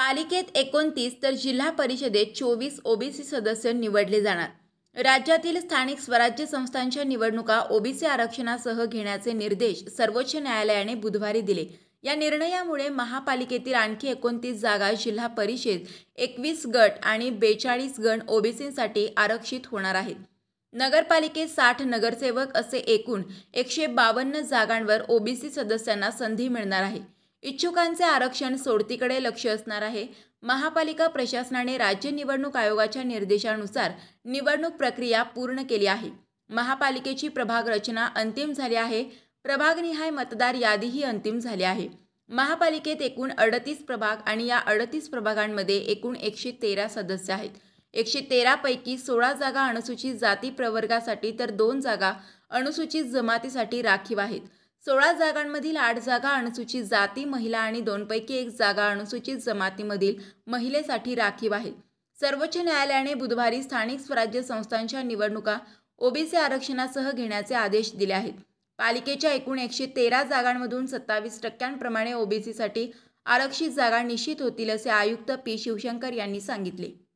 पालिकेत एकोणतीस तर जिल्हा परिषदेत चोवीस ओबीसी सदस्य निवडले जाणार राज्यातील स्थानिक स्वराज्य संस्थांच्या निवडणुका ओबीसी आरक्षणासह घेण्याचे निर्देश सर्वोच्च न्यायालयाने बुधवारी दिले या निर्णयामुळे महापालिकेतील आणखी एकोणतीस जागा जिल्हा परिषद एकवीस गट आणि बेचाळीस गण ओबीसींसाठी आरक्षित होणार आहेत नगरपालिकेत साठ नगरसेवक असे एकूण एकशे बावन्न जागांवर ओबीसी सदस्यांना संधी मिळणार आहे इच्छुकांचे आरक्षण सोडतीकडे लक्ष असणार आहे महापालिका प्रशासनाने राज्य निवडणूक आयोगाच्या निर्देशानुसार निवडणूक प्रक्रिया पूर्ण केली आहे महापालिकेची प्रभाग रचना अंतिम झाली आहे प्रभागनिहाय मतदार यादीही अंतिम झाली आहे महापालिकेत एकूण अडतीस प्रभाग आणि या अडतीस प्रभागांमध्ये एकूण एकशे तेरा सदस्य आहेत एकशे तेरापैकी सोळा जागा अनुसूचित जाती प्रवर्गासाठी तर दोन जागा अनुसूचित जमातीसाठी राखीव आहेत सोळा जागांमधील आठ जागा अनुसूचित जाती महिला आणि दोनपैकी एक जागा अनुसूचित जमातीमधील महिलेसाठी राखीव आहे सर्वोच्च न्यायालयाने बुधवारी स्थानिक स्वराज्य संस्थांच्या निवडणुका ओबीसी आरक्षणासह घेण्याचे आदेश दिले आहेत पालिकेच्या एकूण एकशे तेरा जागांमधून सत्तावीस टक्क्यांप्रमाणे ओबीसीसाठी आरक्षित जागा निश्चित होतील असे आयुक्त पी शिवशंकर यांनी सांगितले